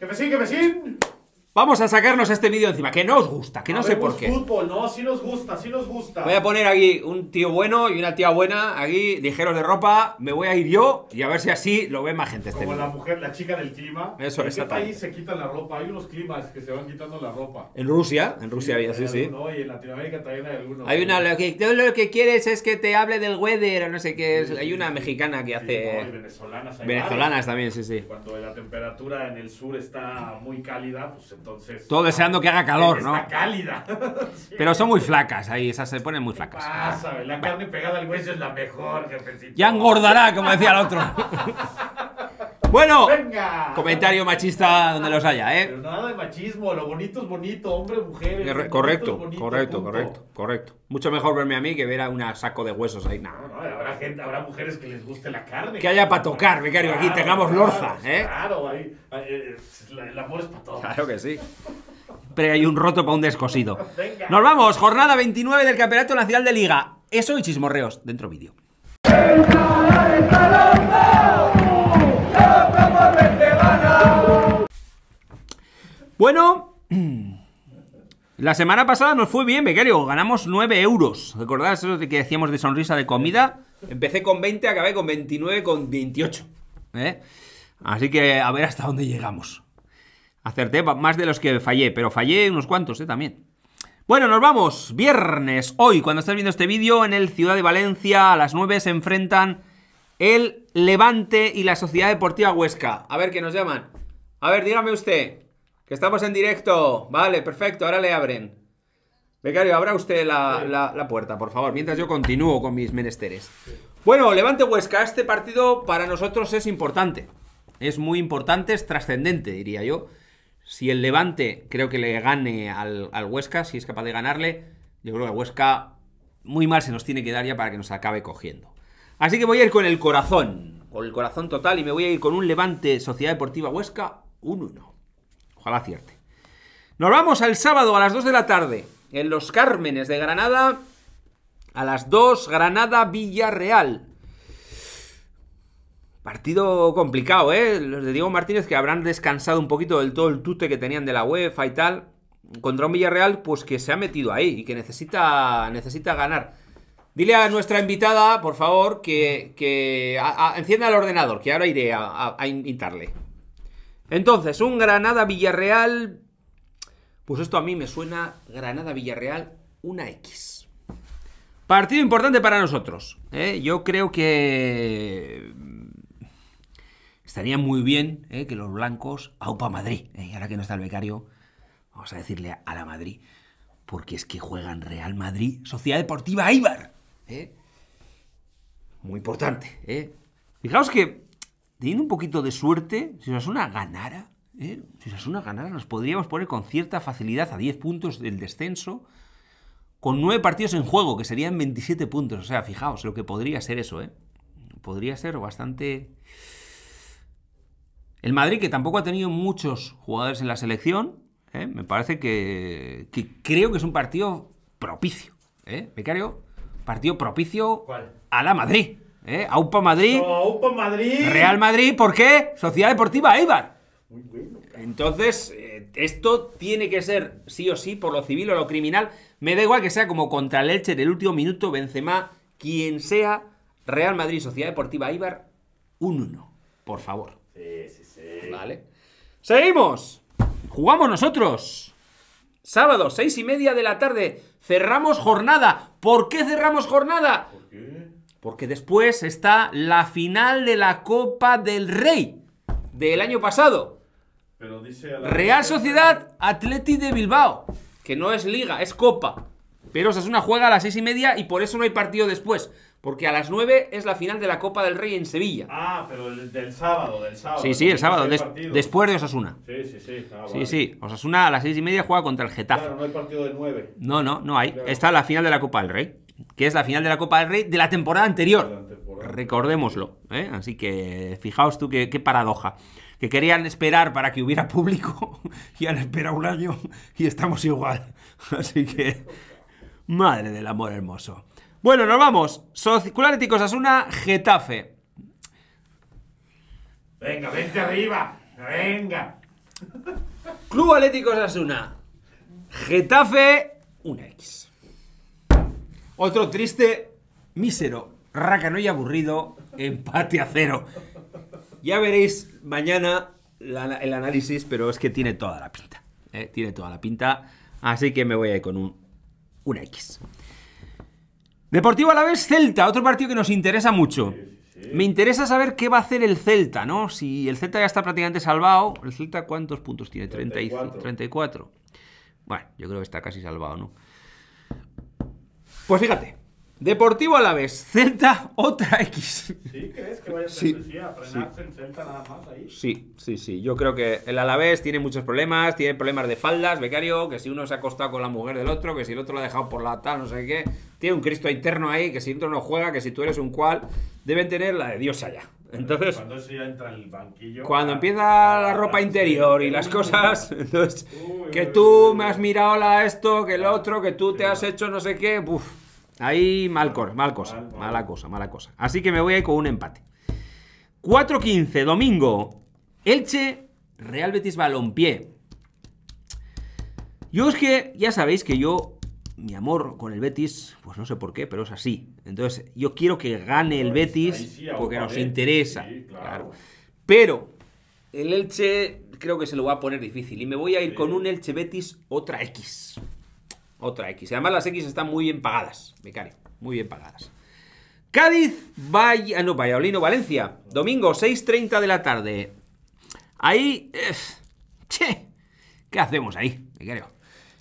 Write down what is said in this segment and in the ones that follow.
Cafezinho, cafezinho! Vamos a sacarnos este vídeo encima, que no os gusta, que no, sé por pues qué. fútbol, no, sí nos gusta, sí nos gusta. Voy a poner aquí un tío bueno y una tía buena, aquí, ligeros de ropa, me voy a ir yo y a ver si así lo ve más gente este Como la mujer, la chica del clima. Eso, es. país se quitan la ropa? Hay unos climas que se van quitando la ropa. En Rusia, en Rusia había, sí, sí. No, y en Latinoamérica también hay algunos. Hay una, lo que, lo que quieres es que te hable del weather o no sé qué. hay una mexicana que hace... No, venezolanas. Hay venezolanas también, sí, sí. Cuando la temperatura en el sur está muy cálida, pues se todo deseando que haga calor, ¿no? cálida. Pero son muy flacas ahí, esas se ponen muy flacas. la carne pegada al hueso es la mejor, jefecito. Ya engordará, como decía el otro. Bueno, comentario machista donde los haya, ¿eh? Pero nada de machismo, lo bonito es bonito, hombre, mujer. Correcto, correcto, correcto, correcto, correcto. Mucho mejor verme a mí que ver a un saco de huesos ahí, nada. No, no, habrá mujeres que les guste la carne. Que haya para tocar, Vicario, aquí tengamos lorza, ¿eh? Claro, ahí, eh, el amor es para todos. Claro que sí. Pero hay un roto para un descosido. Nos vamos, jornada 29 del Campeonato Nacional de Liga. Eso y chismorreos, dentro vídeo. Bueno, la semana pasada nos fue bien, Becario. Ganamos 9 euros. ¿Recordáis eso que decíamos de sonrisa de comida? Empecé con 20, acabé con 29, con 28. ¿Eh? Así que a ver hasta dónde llegamos. Acerté más de los que fallé, pero fallé unos cuantos, ¿eh? También. Bueno, nos vamos. Viernes, hoy, cuando estás viendo este vídeo, en el Ciudad de Valencia, a las 9 se enfrentan el Levante y la Sociedad Deportiva Huesca. A ver qué nos llaman. A ver, dígame usted estamos en directo. Vale, perfecto, ahora le abren. Becario, abra usted la, puerta, por favor, mientras yo continúo con mis menesteres. Bueno, Levante Huesca, este partido para nosotros es importante. Es muy importante, es trascendente, diría yo. Si el Levante creo que le gane al, Huesca, si es capaz de ganarle, yo creo que Huesca muy mal se nos tiene que dar ya para que nos acabe cogiendo. Así que voy a ir con el corazón, con el corazón total, y me voy a ir con un Levante Sociedad Deportiva Huesca 1-1. Ojalá acierte. Nos vamos al sábado a las 2 de la tarde en Los Cármenes de Granada. A las 2, Granada Villarreal. Partido complicado, ¿eh? Los de Diego Martínez que habrán descansado un poquito del todo el tute que tenían de la UEFA y tal. Contra un Villarreal, pues que se ha metido ahí y que necesita, necesita ganar. Dile a nuestra invitada, por favor, que, encienda el ordenador, que ahora iré a, a invitarle. Entonces, un Granada-Villarreal... Pues esto a mí me suena Granada-Villarreal una X. Partido importante para nosotros. ¿eh? Yo creo que... Mm, estaría muy bien ¿eh? que los blancos... Aupa Madrid. ¿eh? Y Ahora que no está el becario, vamos a decirle a la Madrid. Porque es que juegan Real Madrid, Sociedad Deportiva Ibar. Muy importante. Fijaos que teniendo un poquito de suerte, si una ganara, ¿eh? si una ganara, nos podríamos poner con cierta facilidad a 10 puntos del descenso, con 9 partidos en juego, que serían 27 puntos. O sea, fijaos lo que podría ser eso, ¿eh? Podría ser bastante... El Madrid, que tampoco ha tenido muchos jugadores en la selección, ¿eh? me parece que, creo que es un partido propicio. ¿eh? Becario, partido propicio a la Madrid. ¿Eh? AUPA Madrid. Real Madrid, ¿por qué? Sociedad Deportiva Eibar. Entonces, eh, esto tiene que ser sí o sí por lo civil o lo criminal. Me da igual que sea como contra el Elche en último minuto, Benzema, quien sea, Real Madrid, Sociedad Deportiva Eibar, un 1. Por favor. Sí, sí, sí. Vale. Seguimos. Jugamos nosotros. Sábado, seis y media de la tarde. Cerramos jornada. ¿Por qué cerramos jornada? porque después está la final de la Copa del Rey del año pasado. Pero dice Real Sociedad Atleti de Bilbao, que no es liga, es copa. Pero Osasuna juega a las seis y media y por eso no hay partido después. Porque a las nueve es la final de la Copa del Rey en Sevilla. Ah, pero el, del sábado, del sábado. Sí, sí, el sábado, después de Osasuna. Sí, sí, sí. sí, sí, Osasuna a las seis y media juega contra el Getafe. Claro, no hay partido de nueve. No, no, no hay. Está la final de la Copa del Rey que es la final de la Copa del Rey de la temporada anterior. Recordémoslo. ¿eh? Así que fijaos tú qué, paradoja. Que querían esperar para que hubiera público y han esperado un año y estamos igual. Así que... Madre del amor hermoso. Bueno, nos vamos. Atlético Asuna, Getafe. Venga, vente arriba. Venga. Club Atlético Asuna. Getafe, una X. Otro triste, mísero, no y aburrido, empate a cero. Ya veréis mañana el análisis, pero es que tiene toda la pinta. ¿eh? Tiene toda la pinta. Así que me voy a ir con un, X. Deportivo a la vez, Celta, otro partido que nos interesa mucho. Me interesa saber qué va a hacer el Celta, ¿no? Si el Celta ya está prácticamente salvado, ¿el Celta cuántos puntos tiene? 34. Bueno, yo creo que está casi salvado, ¿no? Pues fíjate, Deportivo a la vez, Celta otra X. ¿Sí? ¿Crees que vaya a ser sí, sí. en Celta nada más ahí? Sí, sí, sí. Yo creo que el Alavés tiene muchos problemas, tiene problemas de faldas, becario, que si uno se ha acostado con la mujer del otro, que si el otro lo ha dejado por la tal, no sé qué. Tiene un Cristo interno ahí, que si otro no juega, que si tú eres un cual, deben tener la de Dios allá. Entonces, cuando entra el banquillo. Cuando empieza la ropa interior y las cosas, entonces, que tú me has mirado la esto, que el otro, que tú te has hecho no sé qué, uff Ahí mal, cor, mal cosa, mala cosa, mala cosa. Así que me voy a ir con un empate. 4-15, domingo. Elche, Real Betis Balompié. Yo es que, ya sabéis que yo, mi amor con el Betis, pues no sé por qué, pero es así. Entonces, yo quiero que gane el pues, Betis porque nos interesa. claro. Pero el Elche creo que se lo va a poner difícil. Y me voy a ir con un Elche Betis otra X. Otra X. Además, las X están muy bien pagadas, becario. Muy bien pagadas. Cádiz, vaya ah, no, Valladolid, no, Valencia. Domingo, 6.30 de la tarde. Ahí. Eh, che. ¿Qué hacemos ahí, becario?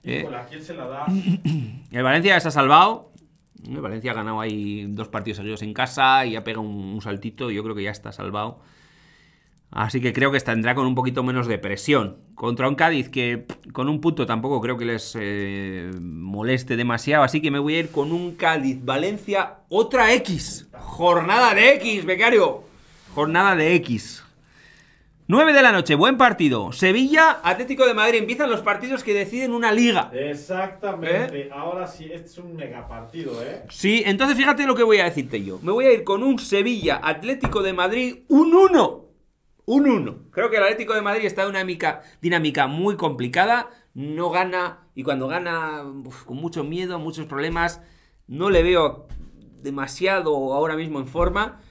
Eh, se la da? El Valencia se ha salvado. El Valencia ha ganado ahí dos partidos seguidos en casa y ha pegado un saltito. Yo creo que ya está salvado. Así que creo que tendrá con un poquito menos de presión. Contra un Cádiz que con un punto tampoco creo que les eh, moleste demasiado. Así que me voy a ir con un Cádiz-Valencia. Otra X. Jornada de X, becario. Jornada de X. 9 de la noche, buen partido. Sevilla, Atlético de Madrid. Empiezan los partidos que deciden una liga. Exactamente. ¿Eh? Ahora sí, es un megapartido, ¿eh? Sí, entonces fíjate lo que voy a decirte yo. Me voy a ir con un Sevilla, Atlético de Madrid, un 1. Un 1. Creo que el Atlético de Madrid está en una dinámica muy complicada. No gana y cuando gana con mucho miedo, muchos problemas. No le veo demasiado ahora mismo en forma.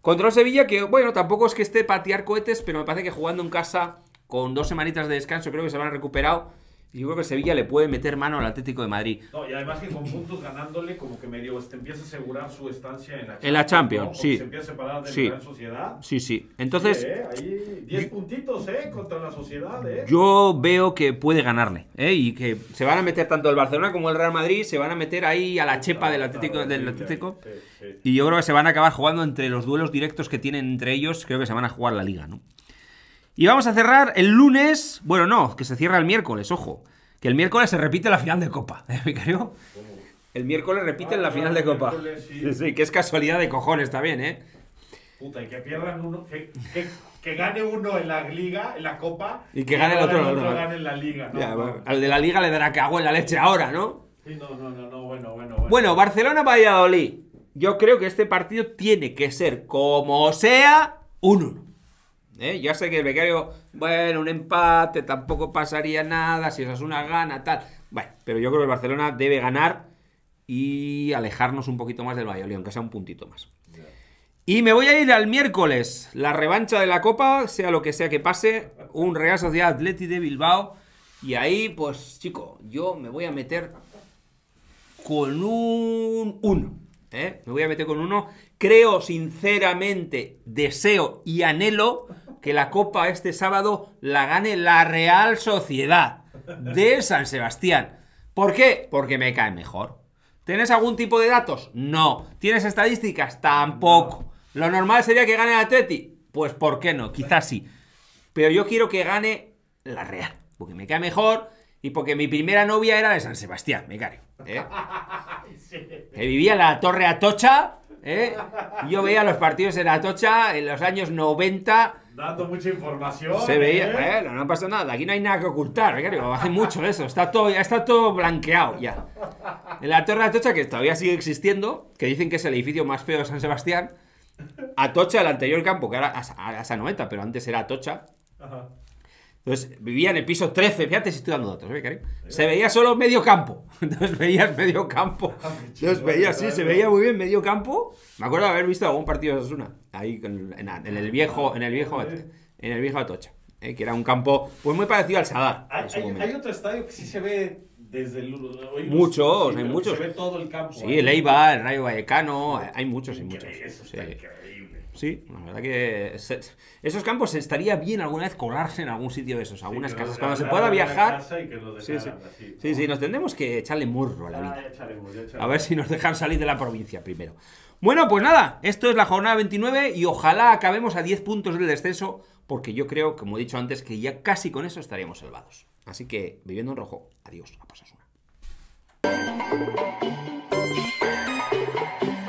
Contra el Sevilla, que bueno, tampoco es que esté patear cohetes, pero me parece que jugando en casa con dos semanitas de descanso, creo que se van recuperado yo creo que Sevilla le puede meter mano al Atlético de Madrid. No, y además que con puntos ganándole, como que medio te empieza a asegurar su estancia en la Champions. En la Champions, sí. Se empieza a separar de la Real Sociedad. Sí, sí. Entonces. Eh, ahí 10 puntitos, ¿eh? Contra la Sociedad, ¿eh? Yo veo que puede ganarle, ¿eh? Y que se van a meter tanto el Barcelona como el Real Madrid, se van a meter ahí a la chepa del Atlético. del Atlético. y yo creo que se van a acabar jugando entre los duelos directos que tienen entre ellos, creo que se van a jugar la liga, ¿no? Y vamos a cerrar el lunes. Bueno, no, que se cierra el miércoles, ojo. Que el miércoles se repite la final de Copa, ¿eh, El miércoles repite la ah, final de Copa. Sí. sí. que es casualidad de cojones también, ¿eh? Puta, y que pierdan uno. Que, gane uno en la liga, en la copa. Y que gane el otro, en la liga, Ya, al de la liga le dará cago en la leche ahora, ¿no? Sí, no, no, no, bueno, bueno. Bueno, Barcelona-Valladolid. Yo creo que este partido tiene que ser, como sea, uno. 1. ¿eh? Ya sé que el becario, bueno, un empate, tampoco pasaría nada, si es una gana, tal. Bueno, pero yo creo que el Barcelona debe ganar y alejarnos un poquito más del Valladolid, aunque sea un puntito más. Y me voy a ir al miércoles, la revancha de la Copa, sea lo que sea que pase, un Real Sociedad Atleti de Bilbao. Y ahí, pues, chico, yo me voy a meter con un 1. ¿eh? Me voy a meter con uno. Creo sinceramente, deseo y anhelo que la Copa este sábado la gane la Real Sociedad de San Sebastián. ¿Por qué? Porque me cae mejor. ¿Tienes algún tipo de datos? No. ¿Tienes estadísticas? Tampoco. ¿Lo normal sería que gane el Atleti? Pues ¿por qué no? Quizás sí. Pero yo quiero que gane la Real, porque me cae mejor y porque mi primera novia era de San Sebastián, me cario. ¿eh? Que vivía en la Torre Atocha, ¿eh? yo veía los partidos en Atocha en los años 90. Dando mucha información. Se veía, ¿eh? no, ha pasado nada, aquí no hay nada que ocultar, me Hace mucho eso, está todo, está todo blanqueado ya. En la Torre Atocha, que todavía sigue existiendo, que dicen que es el edificio más feo de San Sebastián. Atocha, el anterior campo, que era a, 90, pero antes era Atocha. Ajá. Entonces vivía en el piso 13, fíjate si estoy dando datos, ¿eh, Se veía solo medio campo, entonces veías medio campo, entonces veía sí, se veía muy bien medio campo. Me acuerdo de haber visto algún partido de Osasuna, ahí ah, ah, en, el viejo, en el viejo, en el viejo Atocha, eh, que era un campo pues muy parecido al Sadar. Hay, otro estadio que sí se ve desde el, hoy muchos, hay muchos. Se ve todo el campo. Sí, el Eibar, el Rayo Vallecano, eh, hay muchos, y muchos. Sí. Sí, la verdad que esos campos estaría bien alguna vez colarse en algún sitio de esos, algunas casas. Cuando se pueda viajar. Sí, sí. nos tendremos que echarle murro a la ah, vida. A ver si nos dejan salir de la provincia primero. Bueno, pues nada, esto es la jornada 29 y ojalá acabemos a 10 puntos del descenso, porque yo creo, como he dicho antes, que ya casi con eso estaríamos salvados. Así que, viviendo en rojo, adiós, a pasas una.